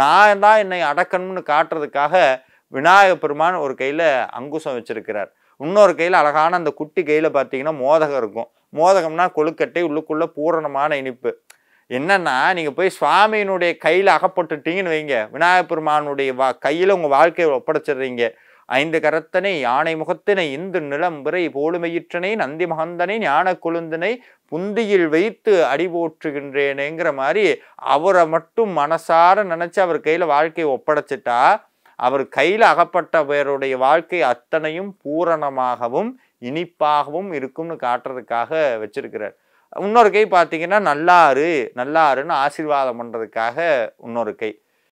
நான் தான் என்னை அடக்கணும்னு காட்டுறதுக்காக விநாயக பெருமான் ஒரு கையில் அங்குசம் வச்சிருக்கிறார் இன்னொரு கையில் அழகான அந்த குட்டி கையில் பார்த்தீங்கன்னா மோதகம் இருக்கும் மோதகம்னா கொழுக்கட்டை உள்ளுக்குள்ளே பூரணமான இனிப்பு என்னன்னா நீங்கள் போய் சுவாமியினுடைய கையில் அகப்பட்டுட்டீங்கன்னு வைங்க விநாயக பெருமானுடைய வா கையில் உங்கள் வாழ்க்கையை ஒப்படைச்சிடுறீங்க ஐந்து கரத்தனை யானை முகத்தினை இந்து நிலம்புரை போலுமையிற்றனை நந்தி மகந்தனை ஞான கொழுந்தனை புந்தியில் வைத்து அடி போற்றுகின்றேனேங்கிற மாதிரி அவரை மட்டும் மனசார நினச்சி அவர் கையில் வாழ்க்கையை ஒப்படைச்சிட்டா அவர் கையில் அகப்பட்டவருடைய வாழ்க்கை அத்தனையும் பூரணமாகவும் இனிப்பாகவும் இருக்கும்னு காட்டுறதுக்காக வச்சிருக்கிறார் இன்னொரு கை பார்த்தீங்கன்னா நல்லாறு நல்லாருன்னு ஆசீர்வாதம் பண்ணுறதுக்காக இன்னொரு கை